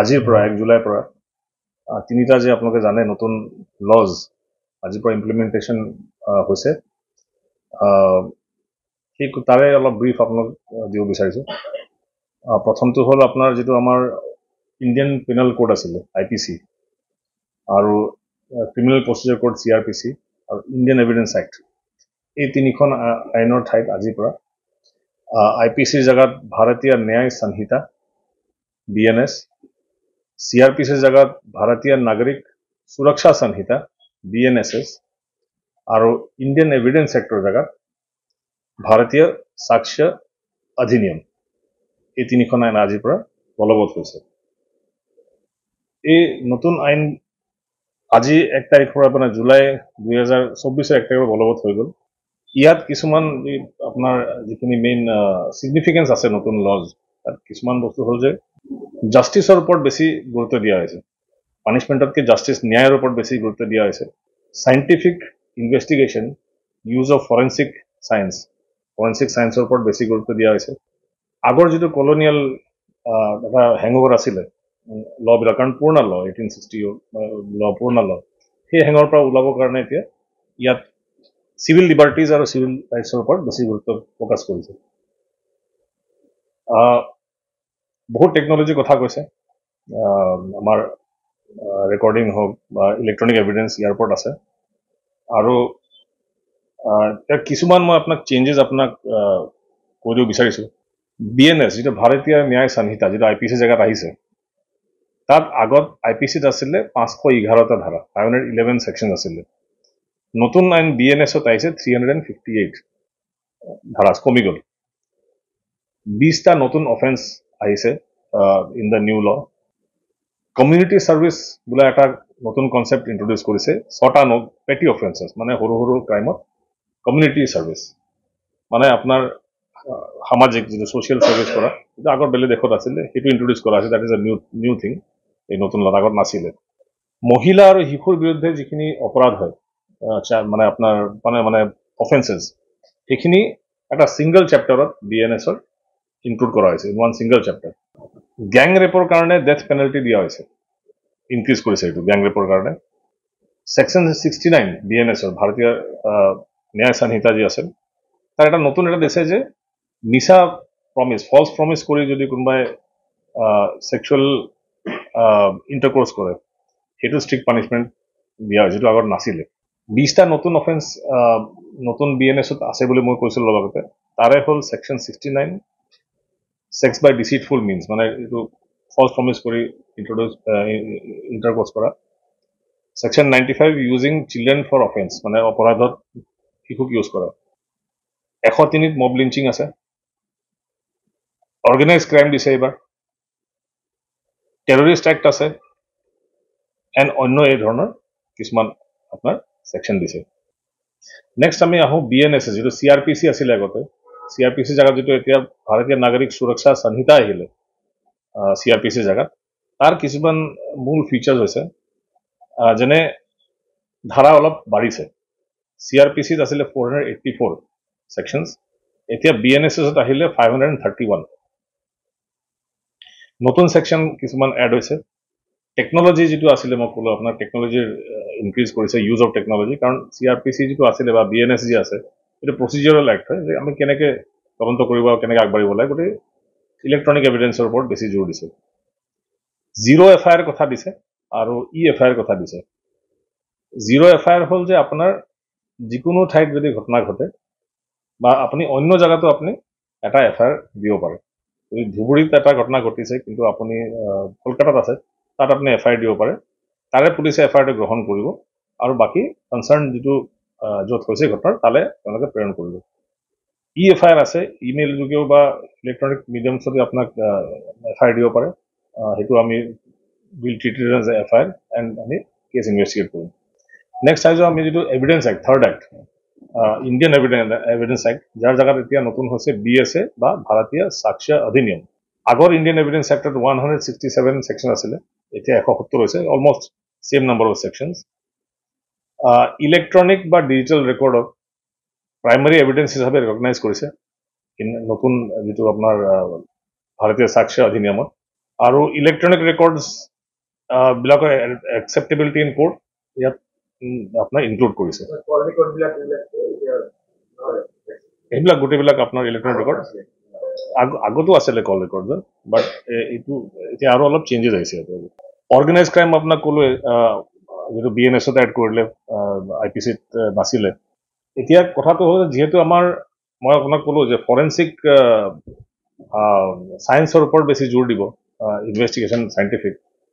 আজিৰ পৰা এক জুলাইৰ পৰা তিনিটা যে আপোনালোকে জানে নতুন লজ আজিৰ পৰা ইমপ্লিমেণ্টেশ্যন হৈছে সেই তাৰে অলপ ব্ৰিফ আপোনাক দিব বিচাৰিছোঁ প্ৰথমটো হ'ল আপোনাৰ যিটো আমাৰ ইণ্ডিয়ান পিনেল ক'ড আছিলে আই পি চি আৰু criminal procedure code C R P C আৰু ইণ্ডিয়ান এভিডেন্স এক্ট এই তিনিখন আইনৰ ঠাইত আজিৰ পৰা আই পি চিৰ জেগাত ভাৰতীয় ন্যায় সংহিতা বি এন এছ চিআৰপিচিৰ জেগাত ভাৰতীয় Nagarik Suraksha Sanhita B N S S আৰু ইণ্ডিয়ান এভিডেন্স এক্টৰ জেগাত ভাৰতীয় স্বাক্ষ্য অধিনিয়ম এই তিনিখন আইন আজিৰ পৰা বলবৎ হৈছে এই নতুন আইন আজি এক তাৰিখৰ পৰা আপোনাৰ জুলাই দুহেজাৰ চৌবিছৰ এক তাৰিখৰ বলবৎ হৈ গ'ল ইয়াত কিছুমান আপোনাৰ যিখিনি মেইন ছিগনিফিকেঞ্চ আছে নতুন লজ তাত কিছুমান বস্তু হ'ল যে জাষ্টিছৰ ওপৰত বেছি গুৰুত্ব দিয়া হৈছে পানিছমেণ্টতকৈ জাষ্টিছ ন্যায়ৰ ওপৰত বেছি গুৰুত্ব দিয়া হৈছে scientific investigation use of forensic science forensic চায়েন্সৰ ওপৰত বেছি গুৰুত্ব দিয়া হৈছে আগৰ যিটো কলনিয়েল এটা হেঙঅভাৰ আছিলে লবিলাক কাৰণ পুৰণা ল এইটিন ছিক্সটি ল পুৰণা ল সেই হেঙৰ পৰা ওলাবৰ কাৰণে এতিয়া ইয়াত চিভিল লিবাৰ্টিজ আৰু চিভিল ৰাইটছৰ ওপৰত বেছি গুৰুত্ব প্ৰকাশ কৰিছে বহুত টেকন'লজিৰ কথা কৈছে আমাৰ ৰেকৰ্ডিং হওক বা ইলেক্ট্ৰনিক এভিডেঞ্চ ইয়াৰ ওপৰত আছে আৰু ইয়াৰ কিছুমান মই আপোনাক চেঞ্জেছ আপোনাক কৈ দিব বিচাৰিছো বি এন এছ যিটো ভাৰতীয় ন্যায় সংহিতা যিটো আই পি চি জেগাত আহিছে তাত আগত আই পি চিত আছিলে পাঁচশ এঘাৰটা ধাৰা ফাইভ হাণ্ড্ৰেড ইলেভেন ছেকশ্যন আছিলে নতুন আইন বি এন এছত আহিছে three hundred and fifty eight ধাৰা কমি গ'ল বিছটা নতুন অফেন্স আহিছে in the new law community service বোলে এটা নতুন কনচেপ্ট ইন্ট্ৰডিউচ কৰিছে ছটা নো পেটি অফেন্সেছ মানে সৰু সৰু ক্ৰাইমত কমিউনিটি চাৰ্ভিচ মানে আপোনাৰ সামাজিক যিটো ছ'চিয়েল চাৰ্ভিচ কৰা যিটো আগত বেলেগ দেশত আছিলে সেইটো ইন্ট্ৰডিউচ কৰা হৈছে that is a new new thing এই নতুন লাডাখত নাছিলে মহিলা আৰু শিশুৰ বিৰুদ্ধে যিখিনি অপৰাধ হয় মানে আপোনাৰ মানে মানে অফেন্সেছ সেইখিনি এটা ছিংগল চেপ্টাৰত বি এন এছৰ ইনক্লুড কৰা হৈছে ওৱান ছিংগল চেপ্টাৰ গেং ৰেপৰ কাৰণে ডেথ পেনাল্টি দিয়া হৈছে ইনক্ৰিজ কৰিছে এইটো গেং ৰেপৰ কাৰণে section sixty nine B N এছৰ ভাৰতীয় ন্যায় সংহিতা যি আছিল তাৰ এটা নতুন এটা দেখিছে যে মিছা প্ৰমিছ ফল্চ প্ৰমিছ কৰি যদি কোনোবাই ছেক্সুৱেল ইণ্টাৰকোৰ্চ কৰে সেইটো ষ্ট্ৰিক্ট পানিছমেণ্ট দিয়া হয় যিটো আগত নাছিলে বিছটা নতুন অফেন্স নতুন বি এন এছত আছে বুলি মই কৈছিলোঁ লগতে তাৰে হ'ল section sixty nine sex by deceitful means মানে এইটো ফল্চ প্ৰমিছ কৰি ইণ্ট্ৰডিউচ ইণ্টাৰকোৰ্চ কৰা section ninety five using children for offence মানে অপৰাধত শিশুক ইউজ কৰা এশ তিনিত মব লিঞ্চিং আছে অৰ্গেনাইজ ক্ৰাইম দিছে এইবাৰ টেৰৰিষ্ট এক্ট আছে এণ্ড অন্য এই ধৰণৰ কিছুমান আপোনাৰ ছেকশ্যন দিছে নেক্সট আমি আহোঁ বি এন এছ এছ যিটো চি আৰ পি চি আছিলে আগতে চি আৰ পি চি জেগাত যিটো এতিয়া ভাৰতীয় নাগৰিক সুৰক্ষা সংহিতা আহিলে চি আৰ পি চি জেগাত তাৰ কিছুমান মূল ফিচাৰ্ছ হৈছে যেনে ধাৰা অলপ বাঢ়িছে চি আৰ পি চিত আছিলে four hundred eighty four sections এতিয়া বি এন এছ এছত আহিলে five hundred and thirty one নতুন ছেকশ্যন কিছুমান এড হৈছে টেকনলজি যিটো আছিলে মই ক'লোঁ আপোনাৰ টেকনলজিৰ ইনক্ৰিজ কৰিছে ইউজ অফ টেকনলজি কাৰণ চি আৰ পি চি যিটো আছিলে বা বি এন এছ যি আছে এইটো প্ৰচিজাৰেল এক্ট হয় যে আমি কেনেকৈ তদন্ত কৰিব আৰু কেনেকৈ আগবাঢ়িব লাগে গোটেই ইলেক্ট্ৰনিক এভিডেঞ্চৰ ওপৰত বেছি জোৰ দিছে জিৰ' এফ আই আৰ কথা দিছে আৰু ই এফ আই আৰ কথা দিছে জিৰ' এফ আই আৰ হ'ল যে আপোনাৰ যিকোনো ঠাইত যদি ঘটনা ঘটে বা আপুনি অন্য জেগাতো আপুনি এটা এফ আই আৰ দিব পাৰে যদি ধুবুৰীত এটা ঘটনা ঘটিছে কিন্তু আপুনি কলকাতাত আছে তাত আপুনি এফ আই আৰ দিব পাৰে তাৰে পুলিচে এফ আই আৰটো গ্ৰহণ কৰিব আৰু বাকী কনচাৰ্ণ যিটো য'ত হৈছে ঘটনাৰ তালে তেওঁলোকে প্ৰেৰণ কৰিলোঁ ই এফ আই আৰ আছে ইমেইল যোগেও বা ইলেক্ট্ৰনিক মিডিয়াম মিডিয়ামছতে আপোনাক এফ আই আৰ দিব পাৰে সেইটো আমি will treated as F I R and আমি কেছ ইনভেষ্টিগেট কৰিম নেক্সট চাইজ আমি যিটো evidence act third act Indian evidence evidence act যাৰ জেগাত এতিয়া নতুন হৈছে বি এছ এ বা ভাৰতীয় চাক্সিয়া অধিনিয়ম আগৰ ইণ্ডিয়ান এভিডেঞ্চ এক্টত one hundred sixty seven section আছিলে এতিয়া এশ সত্তৰ হৈছে almost same number of section electronic বা ডিজিটেল ৰেকৰ্ডক প্ৰাইমাৰী এভিডেঞ্চ হিচাপে ৰেকগনাইজ কৰিছে নতুন যিটো আপোনাৰ ভাৰতীয় স্বাক্ষ অধিনিয়মত আৰু ইলেক্ট্ৰনিক ৰেকৰ্ডছ বিলাকৰ একচেপ্টেবিলিটি ইন কোৰ্ট ইয়াত আপোনাৰ ইনক্লুড কৰিছে এইবিলাক গোটেইবিলাক আপোনাৰ ইলেক্ট্ৰনিক ৰেকৰ্ড আগতো আছিলে কল ৰেকৰ্ড বাট এইটো এতিয়া আৰু অলপ চেঞ্জেছ আহিছে অৰ্গেনাইজ ক্ৰাইম আপোনাক ক'লোৱে যিহেতু বি এন এছত এড কৰিলে আই পি চিত নাছিলে এতিয়া কথাটো হ'ল যিহেতু আমাৰ মই আপোনাক ক'লোঁ যে ফৰেনচিক চায়েন্সৰ ওপৰত বেছি জোৰ দিব ইনভেষ্টিগেশ্যন চাইণ্টিফিক